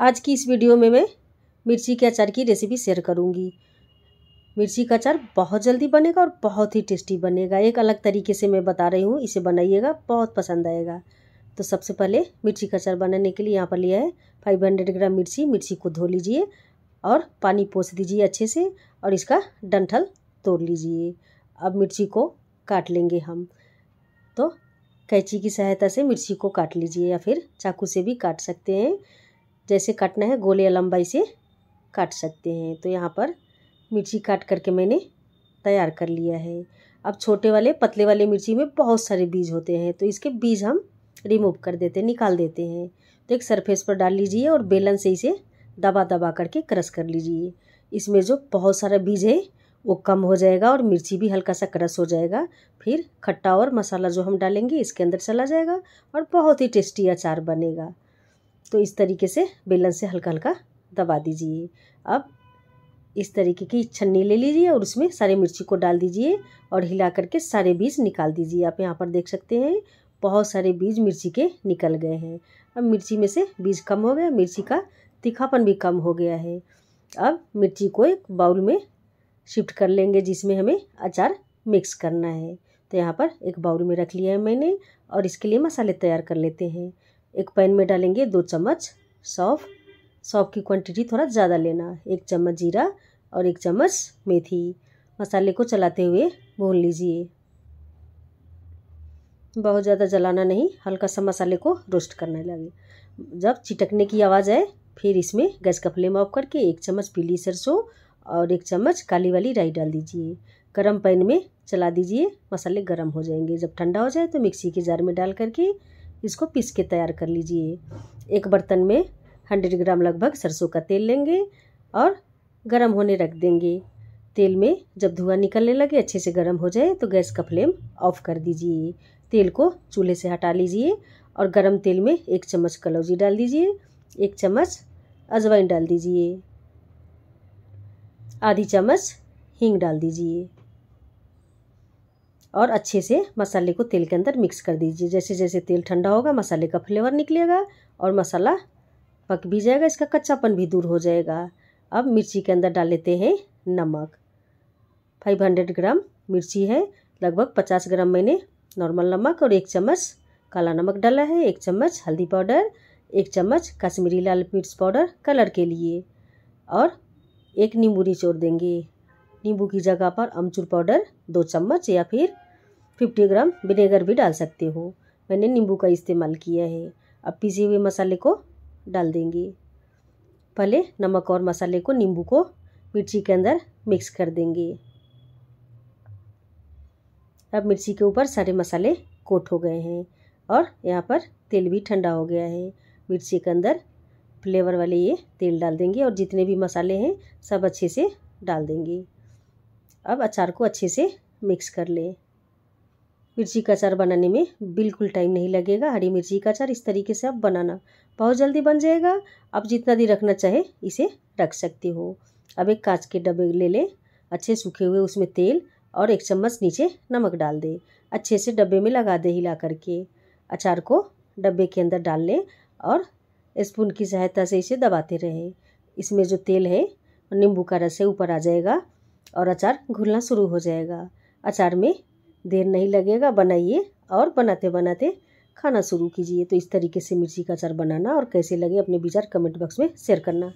आज की इस वीडियो में मैं मिर्ची के अचार की रेसिपी शेयर करूँगी मिर्ची का अचार बहुत जल्दी बनेगा और बहुत ही टेस्टी बनेगा एक अलग तरीके से मैं बता रही हूँ इसे बनाइएगा बहुत पसंद आएगा तो सबसे पहले मिर्ची का अचार बनाने के लिए यहाँ पर लिया है 500 ग्राम मिर्ची मिर्ची को धो लीजिए और पानी पोस दीजिए अच्छे से और इसका डंठल तोड़ लीजिए अब मिर्ची को काट लेंगे हम तो कैंची की सहायता से मिर्ची को काट लीजिए या फिर चाकू से भी काट सकते हैं जैसे काटना है गोले या लंबाई से काट सकते हैं तो यहाँ पर मिर्ची काट करके मैंने तैयार कर लिया है अब छोटे वाले पतले वाले मिर्ची में बहुत सारे बीज होते हैं तो इसके बीज हम रिमूव कर देते हैं निकाल देते हैं तो एक सरफेस पर डाल लीजिए और बेलन से इसे दबा दबा करके क्रश कर लीजिए इसमें जो बहुत सारा बीज है वो कम हो जाएगा और मिर्ची भी हल्का सा क्रश हो जाएगा फिर खट्टा और मसाला जो हम डालेंगे इसके अंदर चला जाएगा और बहुत ही टेस्टी अचार बनेगा तो इस तरीके से बेलन से हल्का हल्का दबा दीजिए अब इस तरीके की छन्नी ले लीजिए और उसमें सारे मिर्ची को डाल दीजिए और हिला करके सारे बीज निकाल दीजिए आप यहाँ पर देख सकते हैं बहुत सारे बीज मिर्ची के निकल गए हैं अब मिर्ची में से बीज कम हो गया मिर्ची का तीखापन भी कम हो गया है अब मिर्ची को एक बाउल में शिफ्ट कर लेंगे जिसमें हमें अचार मिक्स करना है तो यहाँ पर एक बाउल में रख लिया है मैंने और इसके लिए मसाले तैयार कर लेते हैं एक पैन में डालेंगे दो चम्मच सौंफ सौंफ की क्वांटिटी थोड़ा ज़्यादा लेना एक चम्मच जीरा और एक चम्मच मेथी मसाले को चलाते हुए भून लीजिए बहुत ज़्यादा जलाना नहीं हल्का सा मसाले को रोस्ट करने लगे जब चिटकने की आवाज़ आए फिर इसमें गैस का फ्लेम ऑफ करके एक चम्मच पीली सरसों और एक चम्मच काली वाली राई डाल दीजिए गरम पैन में चला दीजिए मसाले गरम हो जाएंगे जब ठंडा हो जाए तो मिक्सी के जार में डाल करके इसको पीस के तैयार कर लीजिए एक बर्तन में हंड्रेड ग्राम लगभग सरसों का तेल लेंगे और गर्म होने रख देंगे तेल में जब धुआं निकलने लगे अच्छे से गर्म हो जाए तो गैस का फ्लेम ऑफ कर दीजिए तेल को चूल्हे से हटा लीजिए और गरम तेल में एक चम्मच कलौजी डाल दीजिए एक चम्मच अजवाइन डाल दीजिए आधी चम्मच हींग डाल दीजिए और अच्छे से मसाले को तेल के अंदर मिक्स कर दीजिए जैसे जैसे तेल ठंडा होगा मसाले का फ्लेवर निकलेगा और मसाला पक भी जाएगा इसका कच्चापन भी दूर हो जाएगा अब मिर्ची के अंदर डाल लेते हैं नमक फाइव हंड्रेड ग्राम मिर्ची है लगभग पचास ग्राम मैंने नॉर्मल नमक और एक चम्मच काला नमक डाला है एक चम्मच हल्दी पाउडर एक चम्मच कश्मीरी लाल मिर्च पाउडर कलर के लिए और एक नींबू निचोड़ देंगे नींबू की जगह पर अमचूर पाउडर दो चम्मच या फिर 50 ग्राम विनेगर भी डाल सकते हो मैंने नींबू का इस्तेमाल किया है अब पीसे हुए मसाले को डाल देंगे पहले नमक और मसाले को नींबू को मिर्ची के अंदर मिक्स कर देंगे अब मिर्ची के ऊपर सारे मसाले कोट हो गए हैं और यहाँ पर तेल भी ठंडा हो गया है मिर्ची के अंदर फ्लेवर वाले ये तेल डाल देंगे और जितने भी मसाले हैं सब अच्छे से डाल देंगे अब अचार को अच्छे से मिक्स कर लें मिर्ची का अचार बनाने में बिल्कुल टाइम नहीं लगेगा हरी मिर्ची का अचार इस तरीके से आप बनाना बहुत जल्दी बन जाएगा आप जितना दिन रखना चाहे इसे रख सकते हो अब एक कांच के डब्बे ले लें अच्छे सूखे हुए उसमें तेल और एक चम्मच नीचे नमक डाल दें अच्छे से डब्बे में लगा दे हिला करके अचार को डब्बे के अंदर डाल लें और स्पून की सहायता से इसे दबाते रहें इसमें जो तेल है नींबू का रस है ऊपर आ जाएगा और अचार घुलना शुरू हो जाएगा अचार में देर नहीं लगेगा बनाइए और बनाते बनाते खाना शुरू कीजिए तो इस तरीके से मिर्ची का अचार बनाना और कैसे लगे अपने विचार कमेंट बॉक्स में शेयर करना